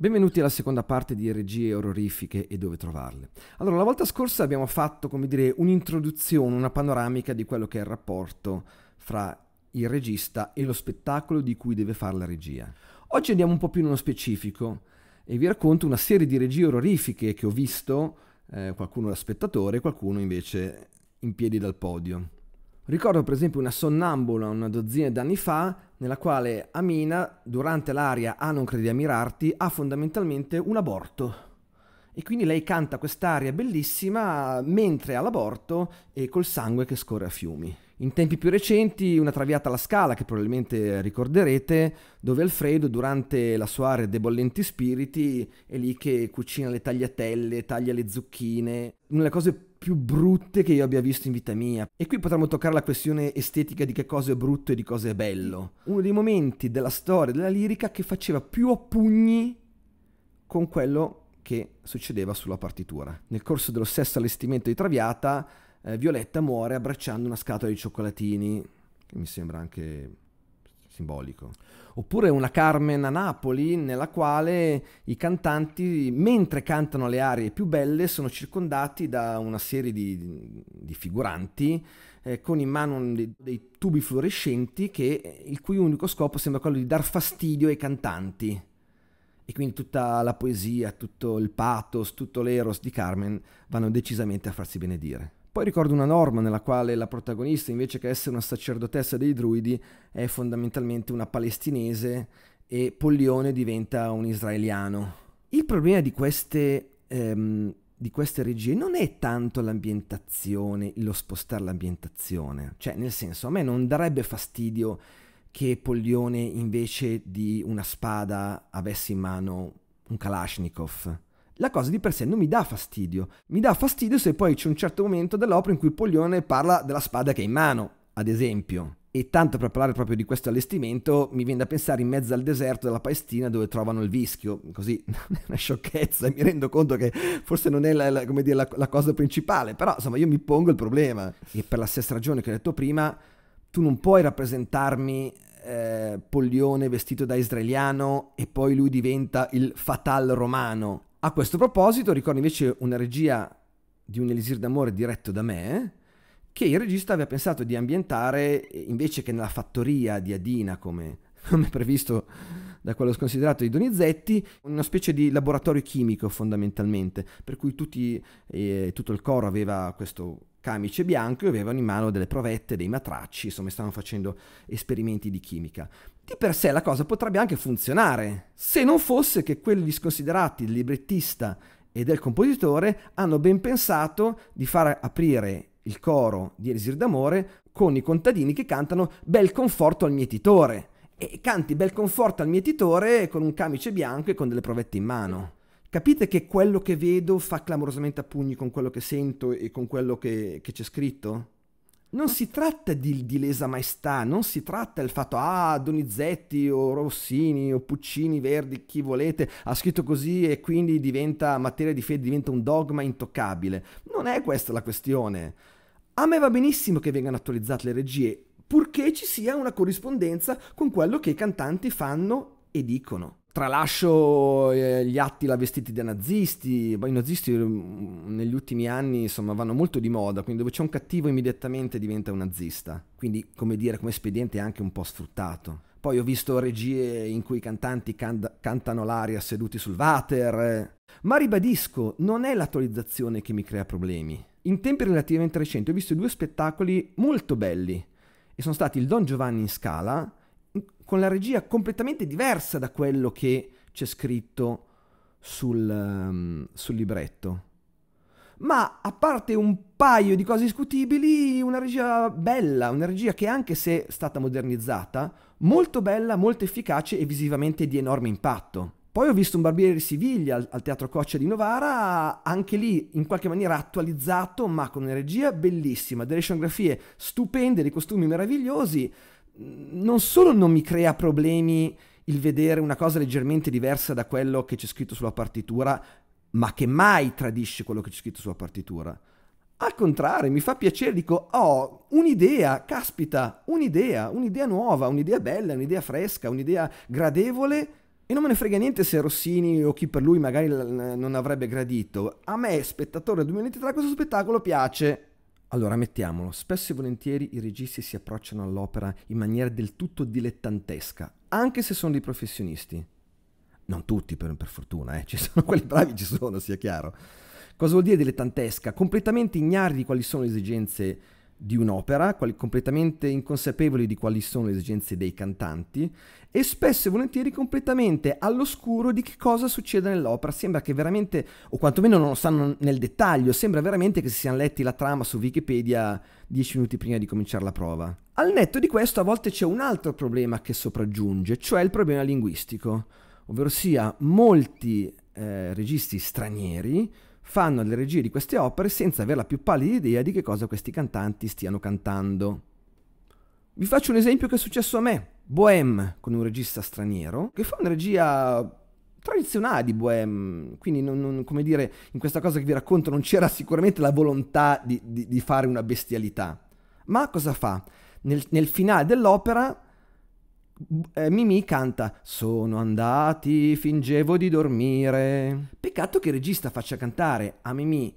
Benvenuti alla seconda parte di regie orrorifiche e dove trovarle. Allora, la volta scorsa abbiamo fatto, come dire, un'introduzione, una panoramica di quello che è il rapporto fra il regista e lo spettacolo di cui deve fare la regia. Oggi andiamo un po' più nello specifico e vi racconto una serie di regie orrorifiche che ho visto, eh, qualcuno da spettatore, qualcuno invece in piedi dal podio. Ricordo per esempio una sonnambula una dozzina d'anni fa, nella quale Amina, durante l'aria A non credi a mirarti, ha fondamentalmente un aborto. E quindi lei canta quest'aria bellissima mentre ha l'aborto e col sangue che scorre a fiumi. In tempi più recenti, una traviata alla scala, che probabilmente ricorderete, dove Alfredo, durante la sua area dei bollenti spiriti, è lì che cucina le tagliatelle, taglia le zucchine. Una delle cose più brutte che io abbia visto in vita mia. E qui potremmo toccare la questione estetica di che cosa è brutto e di cosa è bello. Uno dei momenti della storia della lirica che faceva più a pugni con quello che succedeva sulla partitura. Nel corso dello stesso allestimento di Traviata, eh, Violetta muore abbracciando una scatola di cioccolatini, che mi sembra anche simbolico. Oppure una Carmen a Napoli nella quale i cantanti, mentre cantano le aree più belle, sono circondati da una serie di, di figuranti eh, con in mano dei, dei tubi fluorescenti che, il cui unico scopo sembra quello di dar fastidio ai cantanti. E quindi tutta la poesia, tutto il pathos, tutto l'eros di Carmen vanno decisamente a farsi benedire. Poi ricordo una norma nella quale la protagonista, invece che essere una sacerdotessa dei druidi, è fondamentalmente una palestinese e Pollione diventa un israeliano. Il problema di queste, ehm, di queste regie non è tanto l'ambientazione, lo spostare l'ambientazione, cioè nel senso a me non darebbe fastidio che Pollione invece di una spada avesse in mano un Kalashnikov la cosa di per sé non mi dà fastidio. Mi dà fastidio se poi c'è un certo momento dell'opera in cui Poglione parla della spada che è in mano, ad esempio. E tanto per parlare proprio di questo allestimento, mi viene da pensare in mezzo al deserto della Palestina dove trovano il vischio, così è una sciocchezza, mi rendo conto che forse non è la, la, dire, la, la cosa principale, però insomma io mi pongo il problema. E per la stessa ragione che ho detto prima, tu non puoi rappresentarmi eh, Poglione vestito da israeliano e poi lui diventa il fatal romano. A questo proposito ricordo invece una regia di un Elisir d'amore diretto da me, che il regista aveva pensato di ambientare eh, invece che nella fattoria di Adina, come, come previsto da quello sconsiderato di Donizetti, una specie di laboratorio chimico fondamentalmente, per cui tutti, eh, tutto il coro aveva questo camice bianco e avevano in mano delle provette, dei matracci, insomma stavano facendo esperimenti di chimica. Di per sé la cosa potrebbe anche funzionare, se non fosse che quelli sconsiderati, del librettista e del compositore, hanno ben pensato di far aprire il coro di Elisir d'Amore con i contadini che cantano Bel conforto al mietitore. E canti Bel conforto al mietitore con un camice bianco e con delle provette in mano. Capite che quello che vedo fa clamorosamente a pugni con quello che sento e con quello che, che c'è scritto? Non si tratta di, di, lesa maestà, non si tratta del fatto, ah, Donizetti o Rossini o Puccini, Verdi, chi volete, ha scritto così e quindi diventa materia di fede, diventa un dogma intoccabile. Non è questa la questione. A me va benissimo che vengano attualizzate le regie, purché ci sia una corrispondenza con quello che i cantanti fanno e dicono. Tralascio eh, gli Attila vestiti da nazisti, i nazisti mm, negli ultimi anni insomma vanno molto di moda, quindi dove c'è un cattivo immediatamente diventa un nazista, quindi come dire come espediente è anche un po' sfruttato. Poi ho visto regie in cui i cantanti can- cantano l'aria seduti sul water, eh. ma ribadisco, non è l'attualizzazione che mi crea problemi. In tempi relativamente recenti ho visto due spettacoli molto belli e sono stati il Don Giovanni in Scala con la regia completamente diversa da quello che c'è scritto sul, um, sul libretto. Ma a parte un paio di cose discutibili, una regia bella, una regia che anche se è stata modernizzata, molto bella, molto efficace e visivamente di enorme impatto. Poi ho visto un barbiere di Siviglia al, al, Teatro Coccia di Novara, anche lì in qualche maniera attualizzato, ma con una regia bellissima, delle scenografie stupende, dei costumi meravigliosi, non solo non mi crea problemi il vedere una cosa leggermente diversa da quello che c'è scritto sulla partitura, ma che mai tradisce quello che c'è scritto sulla partitura. Al contrario, mi fa piacere, dico, oh, un'idea, caspita, un'idea, un'idea nuova, un'idea bella, un'idea fresca, un'idea gradevole e non me ne frega niente se Rossini o chi per lui magari non avrebbe gradito. A me, spettatore del 2023, questo spettacolo piace. Allora, mettiamolo, spesso e volentieri i registi si approcciano all'opera in maniera del tutto dilettantesca, anche se sono dei professionisti. Non tutti, per, per fortuna, eh. ci sono quelli bravi, ci sono, sia chiaro. Cosa vuol dire dilettantesca? Completamente ignari di quali sono le esigenze di un'opera, quali, completamente inconsapevoli di quali sono le esigenze dei cantanti e spesso e volentieri completamente all'oscuro di che cosa succede nell'opera. Sembra che veramente, o quantomeno non lo sanno nel dettaglio, sembra veramente che si siano letti la trama su Wikipedia dieci minuti prima di cominciare la prova. Al netto di questo a volte c'è un altro problema che sopraggiunge, cioè il problema linguistico, ovvero sia molti eh, registi stranieri fanno le regie di queste opere senza avere la più pallida idea di che cosa questi cantanti stiano cantando. Vi faccio un esempio che è successo a me, Bohème, con un regista straniero, che fa una regia tradizionale di Bohème, quindi non, non, come dire, in questa cosa che vi racconto non c'era sicuramente la volontà di, di, di fare una bestialità. Ma cosa fa? Nel, nel finale dell'opera eh, Mimi canta Sono andati, fingevo di dormire. Peccato che il regista faccia cantare a Mimi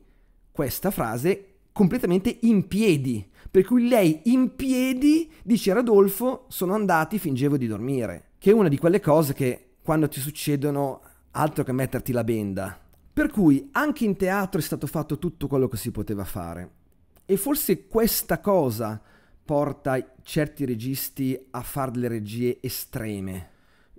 questa frase completamente in piedi, per cui lei in piedi dice a Rodolfo sono andati, fingevo di dormire, che è una di quelle cose che quando ti succedono altro che metterti la benda. Per cui anche in teatro è stato fatto tutto quello che si poteva fare e forse questa cosa porta certi registi a fare delle regie estreme,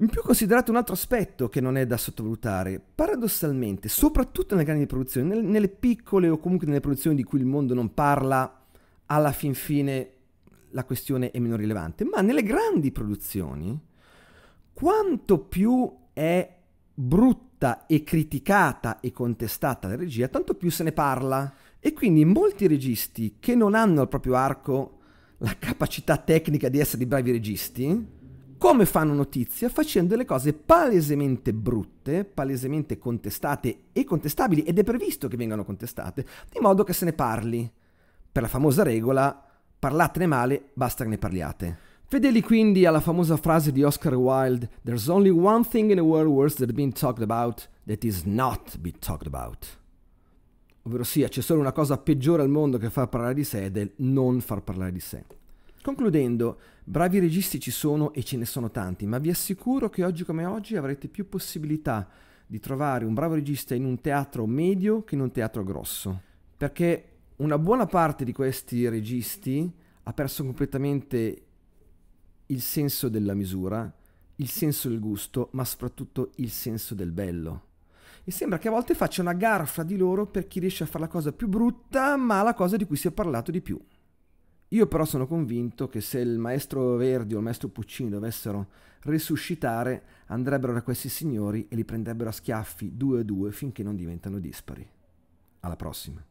in più considerate un altro aspetto che non è da sottovalutare. Paradossalmente, soprattutto nelle grandi produzioni, nelle, nelle piccole o comunque nelle produzioni di cui il mondo non parla, alla fin fine la questione è meno rilevante. Ma nelle grandi produzioni, quanto più è brutta e criticata e contestata la regia, tanto più se ne parla. E quindi molti registi che non hanno al proprio arco la capacità tecnica di essere dei bravi registi, come fanno notizia? Facendo le cose palesemente brutte, palesemente contestate e contestabili, ed è previsto che vengano contestate, di modo che se ne parli. Per la famosa regola, parlatene male, basta che ne parliate. Fedeli quindi alla famosa frase di Oscar Wilde, There's only one thing in the world worse than being talked about that is not be talked about. Ovvero sia, c'è solo una cosa peggiore al mondo che far parlare di sé ed è non far parlare di sé. Concludendo, bravi registi ci sono e ce ne sono tanti, ma vi assicuro che oggi come oggi avrete più possibilità di trovare un bravo regista in un teatro medio che in un teatro grosso, perché una buona parte di questi registi ha perso completamente il senso della misura, il senso del gusto, ma soprattutto il senso del bello. E sembra che a volte faccia una gara fra di loro per chi riesce a fare la cosa più brutta, ma la cosa di cui si è parlato di più. Io però sono convinto che se il maestro Verdi o il maestro Puccini dovessero risuscitare, andrebbero da questi signori e li prenderebbero a schiaffi due a due finché non diventano dispari. Alla prossima.